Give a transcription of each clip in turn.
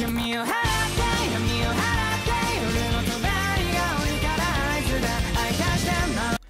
give me a hand.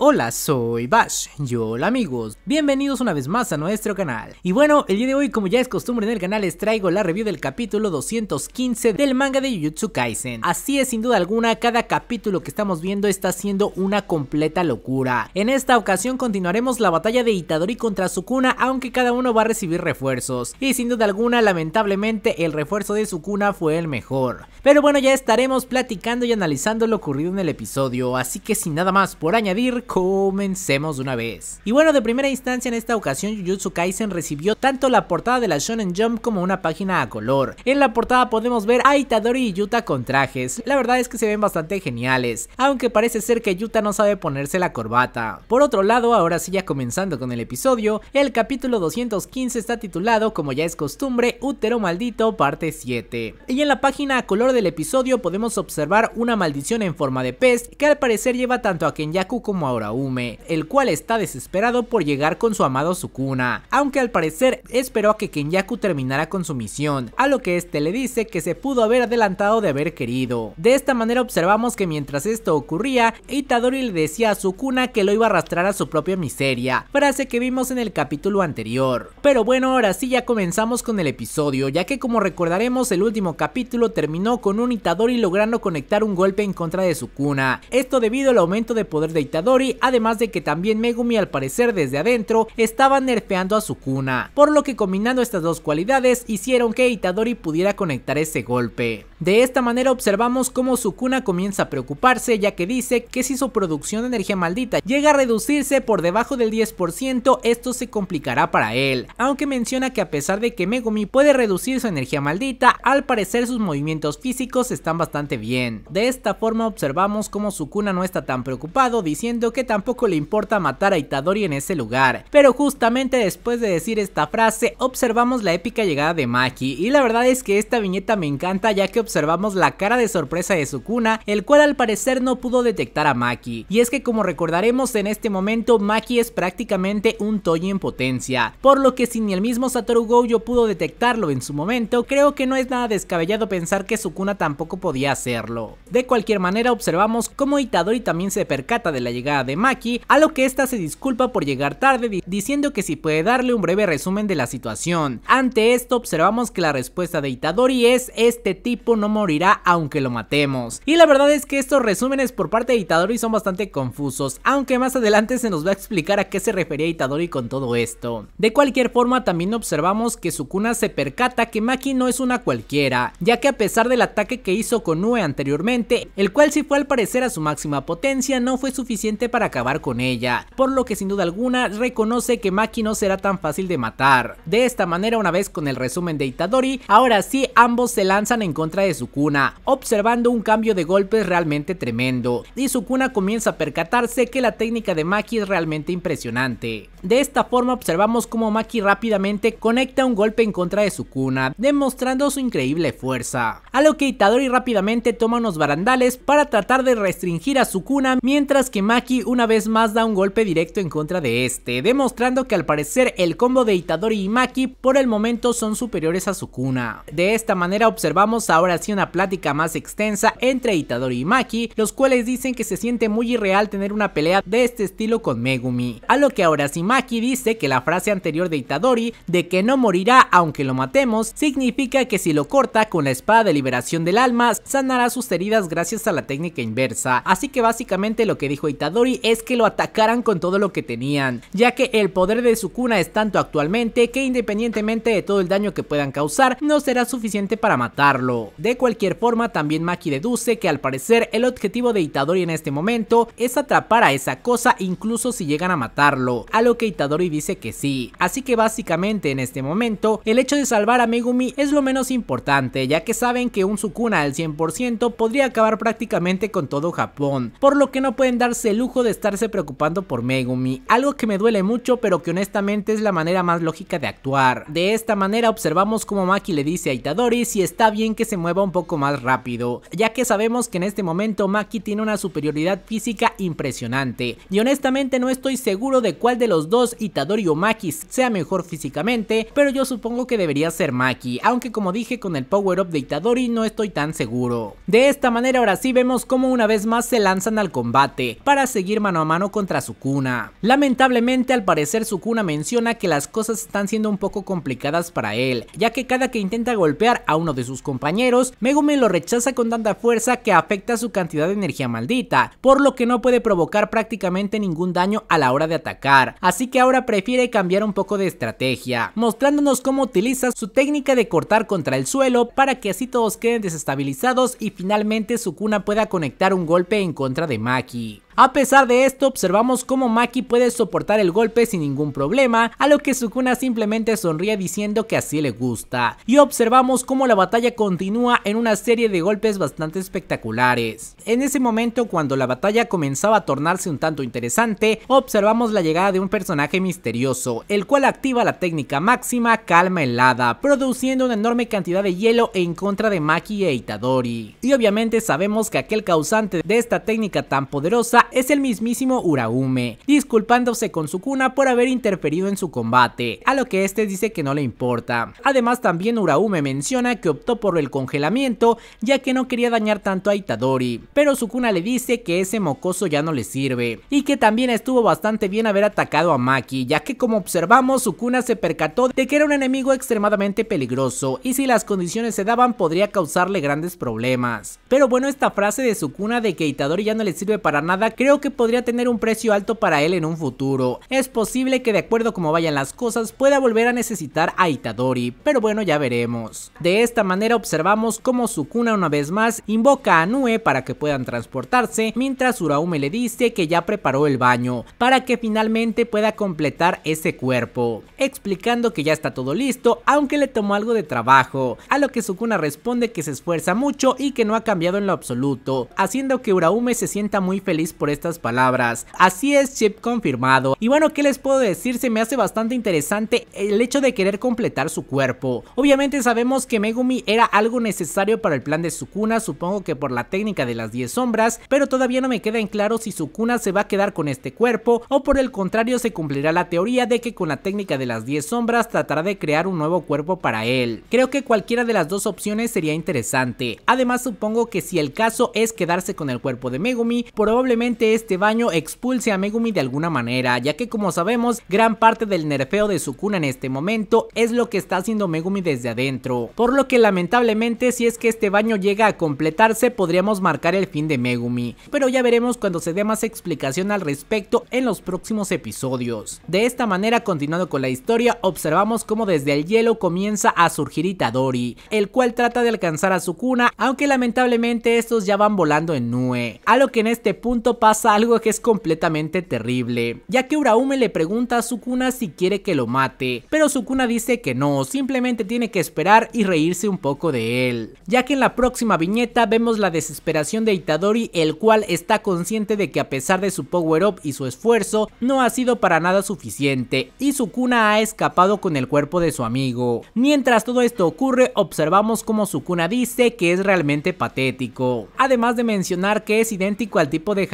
Hola, soy Bash y hola amigos, bienvenidos una vez más a nuestro canal. Y bueno, el día de hoy como ya es costumbre en el canal les traigo la review del capítulo 215 del manga de Jujutsu Kaisen. Así es, sin duda alguna, cada capítulo que estamos viendo está siendo una completa locura. En esta ocasión continuaremos la batalla de Itadori contra Sukuna, aunque cada uno va a recibir refuerzos. Y sin duda alguna, lamentablemente, el refuerzo de Sukuna fue el mejor. Pero bueno, ya estaremos platicando y analizando lo ocurrido en el episodio, así que sin nada más por añadir, comencemos de una vez. Y bueno, de primera instancia en esta ocasión Jujutsu Kaisen recibió tanto la portada de la Shonen Jump como una página a color. En la portada podemos ver a Itadori y Yuta con trajes, la verdad es que se ven bastante geniales, aunque parece ser que Yuta no sabe ponerse la corbata. Por otro lado, ahora sí ya comenzando con el episodio, el capítulo 215 está titulado como ya es costumbre, Útero Maldito parte 7. Y en la página a color del episodio podemos observar una maldición en forma de pez que al parecer lleva tanto a Kenyaku como a Ume, el cual está desesperado por llegar con su amado Sukuna, aunque al parecer esperó a que Kenyaku terminara con su misión, a lo que este le dice que se pudo haber adelantado de haber querido. De esta manera observamos que mientras esto ocurría, Itadori le decía a Sukuna que lo iba a arrastrar a su propia miseria, frase que vimos en el capítulo anterior. Pero bueno, ahora sí ya comenzamos con el episodio, ya que como recordaremos el último capítulo terminó con un Itadori logrando conectar un golpe en contra de Sukuna, esto debido al aumento de poder de Itadori además de que también Megumi al parecer desde adentro estaba nerfeando a Sukuna, por lo que combinando estas dos cualidades hicieron que Itadori pudiera conectar ese golpe. De esta manera observamos cómo Sukuna comienza a preocuparse ya que dice que si su producción de energía maldita llega a reducirse por debajo del 10% esto se complicará para él, aunque menciona que a pesar de que Megumi puede reducir su energía maldita, al parecer sus movimientos físicos están bastante bien. De esta forma observamos cómo Sukuna no está tan preocupado diciendo que tampoco le importa matar a Itadori en ese lugar. Pero justamente después de decir esta frase, observamos la épica llegada de Maki, y la verdad es que esta viñeta me encanta ya que observamos la cara de sorpresa de Sukuna, el cual al parecer no pudo detectar a Maki. Y es que como recordaremos en este momento, Maki es prácticamente un Toji en potencia, por lo que si ni el mismo Satoru Gojo pudo detectarlo en su momento, creo que no es nada descabellado pensar que Sukuna tampoco podía hacerlo. De cualquier manera observamos cómo Itadori también se percata de la llegada de Maki, a lo que esta se disculpa por llegar tarde diciendo que si puede darle un breve resumen de la situación. Ante esto observamos que la respuesta de Itadori es este tipo no morirá aunque lo matemos. Y la verdad es que estos resúmenes por parte de Itadori son bastante confusos, aunque más adelante se nos va a explicar a qué se refería Itadori con todo esto. De cualquier forma también observamos que Sukuna se percata que Maki no es una cualquiera, ya que a pesar del ataque que hizo con Nue anteriormente, el cual si fue al parecer a su máxima potencia no fue suficiente para acabar con ella, por lo que sin duda alguna reconoce que Maki no será tan fácil de matar. De esta manera, una vez con el resumen de Itadori, ahora sí ambos se lanzan en contra de Sukuna, observando un cambio de golpes realmente tremendo, y Sukuna comienza a percatarse que la técnica de Maki es realmente impresionante. De esta forma observamos cómo Maki rápidamente conecta un golpe en contra de Sukuna, demostrando su increíble fuerza. A lo que Itadori rápidamente toma unos barandales para tratar de restringir a Sukuna, mientras que Maki una vez más da un golpe directo en contra de este, demostrando que al parecer el combo de Itadori y Maki por el momento son superiores a Sukuna. De esta manera observamos ahora sí una plática más extensa entre Itadori y Maki, los cuales dicen que se siente muy irreal tener una pelea de este estilo con Megumi. A lo que ahora sí Maki dice que la frase anterior de Itadori de que no morirá aunque lo matemos, significa que si lo corta con la espada de liberación del alma, sanará sus heridas gracias a la técnica inversa. Así que básicamente lo que dijo Itadori es que lo atacaran con todo lo que tenían, ya que el poder de Sukuna es tanto actualmente que independientemente de todo el daño que puedan causar, no será suficiente para matarlo. De cualquier forma, también Maki deduce que al parecer el objetivo de Itadori en este momento es atrapar a esa cosa incluso si llegan a matarlo, a lo que Itadori dice que sí. Así que básicamente en este momento, el hecho de salvar a Megumi es lo menos importante, ya que saben que un Sukuna al 100% podría acabar prácticamente con todo Japón, por lo que no pueden darse lujo de estarse preocupando por Megumi, algo que me duele mucho pero que honestamente es la manera más lógica de actuar. De esta manera observamos como Maki le dice a Itadori si está bien que se mueva un poco más rápido, ya que sabemos que en este momento Maki tiene una superioridad física impresionante, y honestamente no estoy seguro de cuál de los dos Itadori o Maki sea mejor físicamente, pero yo supongo que debería ser Maki, aunque como dije con el power up de Itadori no estoy tan seguro. De esta manera ahora sí vemos cómo una vez más se lanzan al combate, para seguir mano a mano contra Sukuna. Lamentablemente al parecer Sukuna menciona que las cosas están siendo un poco complicadas para él, ya que cada que intenta golpear a uno de sus compañeros, Megumi lo rechaza con tanta fuerza que afecta su cantidad de energía maldita, por lo que no puede provocar prácticamente ningún daño a la hora de atacar, así que ahora prefiere cambiar un poco de estrategia, mostrándonos cómo utiliza su técnica de cortar contra el suelo para que así todos queden desestabilizados y finalmente Sukuna pueda conectar un golpe en contra de Maki. A pesar de esto, observamos cómo Maki puede soportar el golpe sin ningún problema, a lo que Sukuna simplemente sonríe diciendo que así le gusta. Y observamos cómo la batalla continúa en una serie de golpes bastante espectaculares. En ese momento, cuando la batalla comenzaba a tornarse un tanto interesante, observamos la llegada de un personaje misterioso, el cual activa la técnica máxima calma helada, produciendo una enorme cantidad de hielo en contra de Maki e Itadori. Y obviamente sabemos que aquel causante de esta técnica tan poderosa es el mismísimo Uraume, disculpándose con Sukuna por haber interferido en su combate, a lo que este dice que no le importa. Además también Uraume menciona que optó por el congelamiento ya que no quería dañar tanto a Itadori, pero Sukuna le dice que ese mocoso ya no le sirve, y que también estuvo bastante bien haber atacado a Maki, ya que como observamos Sukuna se percató de que era un enemigo extremadamente peligroso, y si las condiciones se daban podría causarle grandes problemas. Pero bueno esta frase de Sukuna de que Itadori ya no le sirve para nada creo que podría tener un precio alto para él en un futuro. Es posible que de acuerdo como vayan las cosas pueda volver a necesitar a Itadori, pero bueno ya veremos. De esta manera observamos cómo Sukuna una vez más invoca a Nue para que puedan transportarse, mientras Uraume le dice que ya preparó el baño, para que finalmente pueda completar ese cuerpo, explicando que ya está todo listo, aunque le tomó algo de trabajo, a lo que Sukuna responde que se esfuerza mucho y que no ha cambiado en lo absoluto, haciendo que Uraume se sienta muy feliz por estas palabras. Así es, chip confirmado. Y bueno, ¿qué les puedo decir? Se me hace bastante interesante el hecho de querer completar su cuerpo. Obviamente sabemos que Megumi era algo necesario para el plan de Sukuna, supongo que por la técnica de las 10 sombras, pero todavía no me queda en claro si Sukuna se va a quedar con este cuerpo o por el contrario se cumplirá la teoría de que con la técnica de las 10 sombras tratará de crear un nuevo cuerpo para él. Creo que cualquiera de las dos opciones sería interesante. Además supongo que si el caso es quedarse con el cuerpo de Megumi, probablemente este baño expulse a Megumi de alguna manera, ya que como sabemos, gran parte del nerfeo de su cuna en este momento es lo que está haciendo Megumi desde adentro. Por lo que lamentablemente si es que este baño llega a completarse podríamos marcar el fin de Megumi, pero ya veremos cuando se dé más explicación al respecto en los próximos episodios. De esta manera, continuando con la historia, observamos cómo desde el hielo comienza a surgir Itadori, el cual trata de alcanzar a Sukuna, aunque lamentablemente estos ya van volando en Nue, a lo que en este punto pasa algo que es completamente terrible, ya que Uraume le pregunta a Sukuna si quiere que lo mate, pero Sukuna dice que no, simplemente tiene que esperar y reírse un poco de él, ya que en la próxima viñeta vemos la desesperación de Itadori, el cual está consciente de que a pesar de su power up y su esfuerzo, no ha sido para nada suficiente, y Sukuna ha escapado con el cuerpo de su amigo. Mientras todo esto ocurre, observamos como Sukuna dice que es realmente patético, además de mencionar que es idéntico al tipo de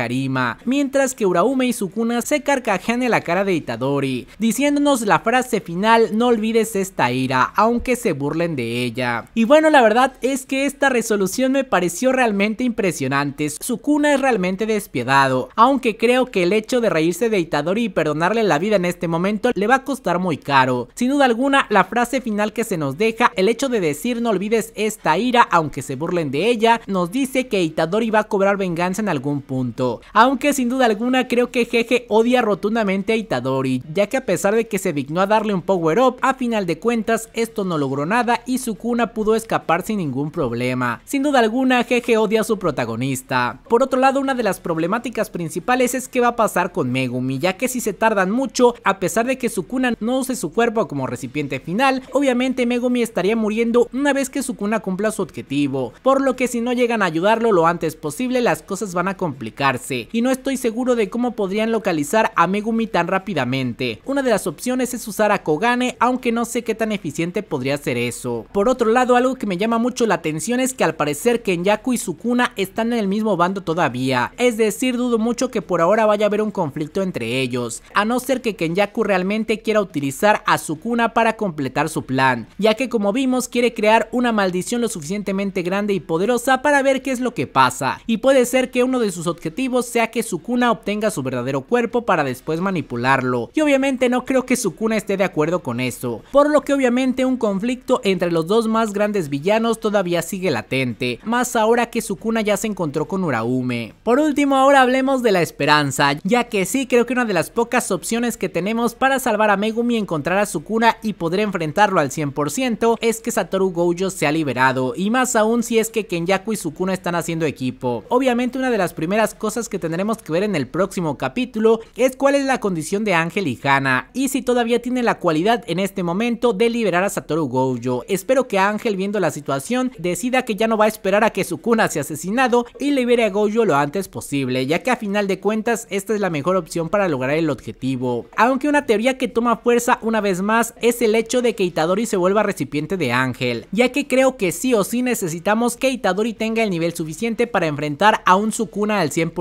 mientras que Uraume y Sukuna se carcajean en la cara de Itadori, diciéndonos la frase final no olvides esta ira, aunque se burlen de ella. Y bueno, la verdad es que esta resolución me pareció realmente impresionante, Sukuna es realmente despiadado, aunque creo que el hecho de reírse de Itadori y perdonarle la vida en este momento le va a costar muy caro. Sin duda alguna, la frase final que se nos deja, el hecho de decir no olvides esta ira aunque se burlen de ella, nos dice que Itadori va a cobrar venganza en algún punto aunque sin duda alguna creo que Jeje odia rotundamente a Itadori, ya que a pesar de que se dignó a darle un power up, a final de cuentas esto no logró nada y Sukuna pudo escapar sin ningún problema. Sin duda alguna Jeje odia a su protagonista. Por otro lado una de las problemáticas principales es qué va a pasar con Megumi, ya que si se tardan mucho, a pesar de que Sukuna no use su cuerpo como recipiente final, obviamente Megumi estaría muriendo una vez que Sukuna cumpla su objetivo, por lo que si no llegan a ayudarlo lo antes posible las cosas van a complicarse y no estoy seguro de cómo podrían localizar a Megumi tan rápidamente. Una de las opciones es usar a Kogane, aunque no sé qué tan eficiente podría ser eso. Por otro lado, algo que me llama mucho la atención es que al parecer Kenyaku y Sukuna están en el mismo bando todavía, es decir, dudo mucho que por ahora vaya a haber un conflicto entre ellos, a no ser que Kenyaku realmente quiera utilizar a Sukuna para completar su plan, ya que como vimos quiere crear una maldición lo suficientemente grande y poderosa para ver qué es lo que pasa, y puede ser que uno de sus objetivos sea que Sukuna obtenga su verdadero cuerpo para después manipularlo, y obviamente no creo que Sukuna esté de acuerdo con eso, por lo que obviamente un conflicto entre los dos más grandes villanos todavía sigue latente, más ahora que Sukuna ya se encontró con Uraume. Por último ahora hablemos de la esperanza, ya que sí creo que una de las pocas opciones que tenemos para salvar a Megumi Y encontrar a Sukuna y poder enfrentarlo al 100% es que Satoru Gojo ha liberado, y más aún si es que Kenyaku y Sukuna están haciendo equipo. Obviamente una de las primeras cosas que tendremos que ver en el próximo capítulo es cuál es la condición de Ángel y Hana y si todavía tiene la cualidad en este momento de liberar a Satoru Gojo. Espero que Ángel viendo la situación decida que ya no va a esperar a que Sukuna sea asesinado y libere a Gojo lo antes posible, ya que a final de cuentas esta es la mejor opción para lograr el objetivo. Aunque una teoría que toma fuerza una vez más es el hecho de que Itadori se vuelva recipiente de Ángel, ya que creo que sí o sí necesitamos que Itadori tenga el nivel suficiente para enfrentar a un Sukuna al 100%.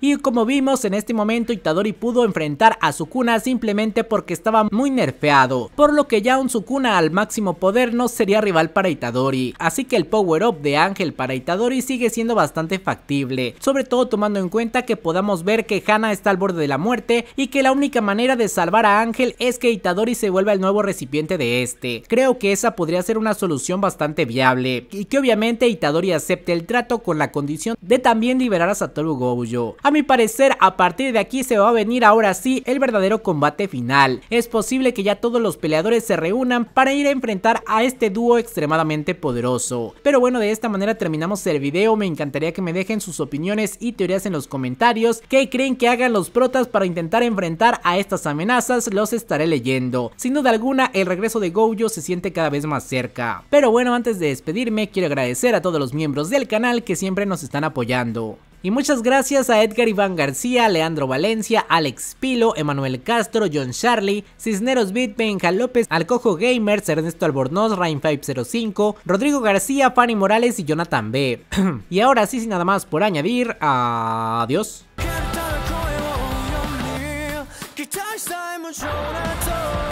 Y como vimos en este momento Itadori pudo enfrentar a Sukuna simplemente porque estaba muy nerfeado, por lo que ya un Sukuna al máximo poder no sería rival para Itadori, así que el power up de Ángel para Itadori sigue siendo bastante factible, sobre todo tomando en cuenta que podamos ver que Hana está al borde de la muerte y que la única manera de salvar a Ángel es que Itadori se vuelva el nuevo recipiente de este. Creo que esa podría ser una solución bastante viable y que obviamente Itadori acepte el trato con la condición de también liberar a Satoru a mi parecer, a partir de aquí se va a venir ahora sí el verdadero combate final. Es posible que ya todos los peleadores se reúnan para ir a enfrentar a este dúo extremadamente poderoso. Pero bueno, de esta manera terminamos el video. Me encantaría que me dejen sus opiniones y teorías en los comentarios. ¿Qué creen que hagan los protas para intentar enfrentar a estas amenazas? Los estaré leyendo. Sin duda alguna, el regreso de Gojo se siente cada vez más cerca. Pero bueno, antes de despedirme, quiero agradecer a todos los miembros del canal que siempre nos están apoyando. Y muchas gracias a Edgar Iván García, Leandro Valencia, Alex Pilo, Emanuel Castro, John Charlie, Cisneros Bit, Benja López, Alcojo Gamers, Ernesto Albornoz, Rain505, Rodrigo García, Fanny Morales y Jonathan B. y ahora sí, sin nada más por añadir, adiós.